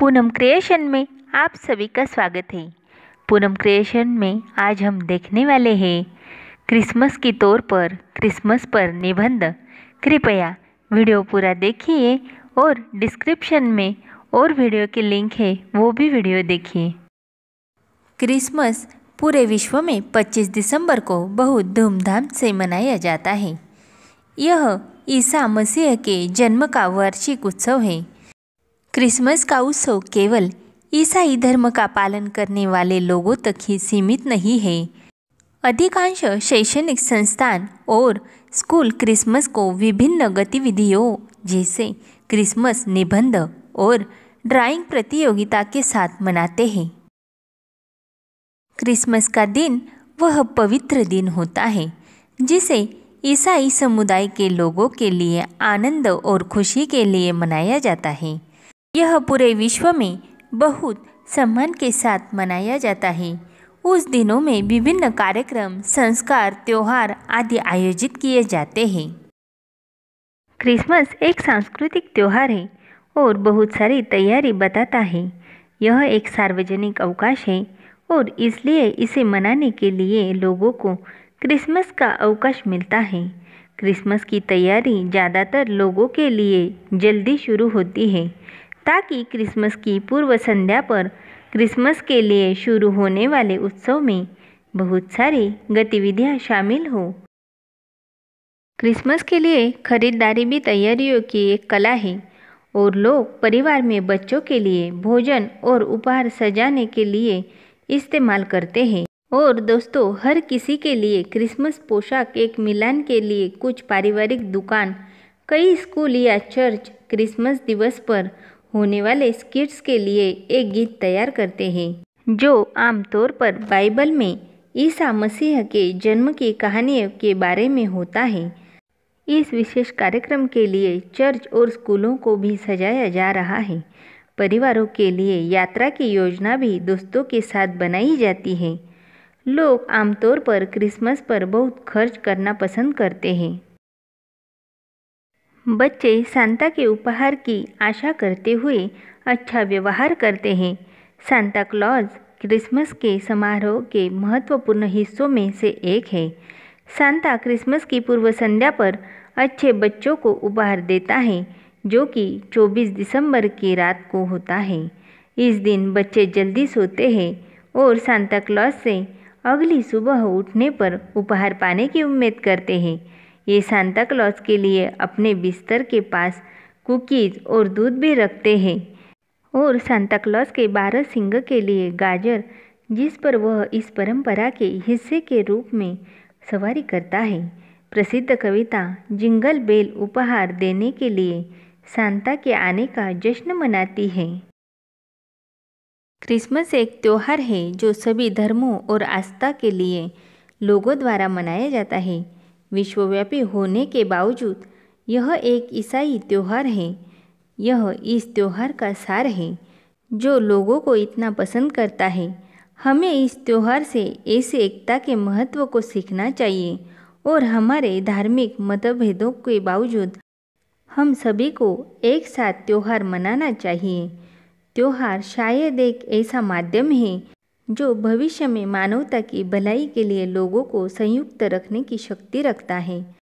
Poonam creation में आप सभी का स्वागत है पूनम क्रिएशन में आज हम देखने वाले हैं क्रिसमस की तौर पर क्रिसमस पर निबंध कृपया वीडियो पूरा देखिए और डिस्क्रिप्शन में और वीडियो के लिंक है वो भी वीडियो देखिए क्रिसमस पूरे विश्व में 25 दिसंबर को बहुत धूमधाम से मनाया जाता है यह ईसा मसीह के जन्म का वार्षिक उत्सव है क्रिसमस का उत्सव केवल ईसाई धर्म का पालन करने वाले लोगों तक ही सीमित नहीं है अधिकांश शैक्षणिक संस्थान और स्कूल क्रिसमस को विभिन्न गतिविधियों जैसे क्रिसमस निबंध और ड्राइंग प्रतियोगिता के साथ मनाते हैं क्रिसमस का दिन वह पवित्र दिन होता है जिसे ईसाई समुदाय के लोगों के लिए आनंद और खुशी के लिए मनाया जाता है यह पूरे विश्व में बहुत सम्मान के साथ मनाया जाता है उस दिनों में विभिन्न कार्यक्रम संस्कार त्यौहार आदि आयोजित किए जाते हैं क्रिसमस एक सांस्कृतिक त्यौहार है और बहुत सारी तैयारी बताता है यह एक सार्वजनिक अवकाश है और इसलिए इसे मनाने के लिए लोगों को क्रिसमस का अवकाश मिलता है क्रिसमस की तैयारी ज़्यादातर लोगों के लिए जल्दी शुरू होती है ताकि क्रिसमस की पूर्व संध्या पर क्रिसमस के लिए शुरू होने वाले उत्सव में बहुत सारी गतिविधियां शामिल हो क्रिसमस के लिए खरीदारी भी तैयारियों की एक कला है और लोग परिवार में बच्चों के लिए भोजन और उपहार सजाने के लिए इस्तेमाल करते हैं और दोस्तों हर किसी के लिए क्रिसमस पोशाक एक मिलान के लिए कुछ पारिवारिक दुकान कई स्कूल या चर्च क्रिसमस दिवस पर होने वाले स्किट्स के लिए एक गीत तैयार करते हैं जो आमतौर पर बाइबल में ईसा मसीह के जन्म की कहानियों के बारे में होता है इस विशेष कार्यक्रम के लिए चर्च और स्कूलों को भी सजाया जा रहा है परिवारों के लिए यात्रा की योजना भी दोस्तों के साथ बनाई जाती है लोग आमतौर पर क्रिसमस पर बहुत खर्च करना पसंद करते हैं बच्चे सांता के उपहार की आशा करते हुए अच्छा व्यवहार करते हैं सांता क्लॉज क्रिसमस के समारोह के महत्वपूर्ण हिस्सों में से एक है सांता क्रिसमस की पूर्व संध्या पर अच्छे बच्चों को उपहार देता है जो कि 24 दिसंबर की रात को होता है इस दिन बच्चे जल्दी सोते हैं और सांता क्लॉज से अगली सुबह उठने पर उपहार पाने की उम्मीद करते हैं ये सांता क्लॉज के लिए अपने बिस्तर के पास कुकीज़ और दूध भी रखते हैं और सांता क्लॉज के बारह सिंह के लिए गाजर जिस पर वह इस परंपरा के हिस्से के रूप में सवारी करता है प्रसिद्ध कविता जिंगल बेल उपहार देने के लिए सांता के आने का जश्न मनाती है क्रिसमस एक त्यौहार है जो सभी धर्मों और आस्था के लिए लोगों द्वारा मनाया जाता है विश्वव्यापी होने के बावजूद यह एक ईसाई त्यौहार है यह इस त्यौहार का सार है जो लोगों को इतना पसंद करता है हमें इस त्यौहार से ऐसे एकता के महत्व को सीखना चाहिए और हमारे धार्मिक मतभेदों के बावजूद हम सभी को एक साथ त्यौहार मनाना चाहिए त्यौहार शायद एक ऐसा माध्यम है जो भविष्य में मानवता की भलाई के लिए लोगों को संयुक्त रखने की शक्ति रखता है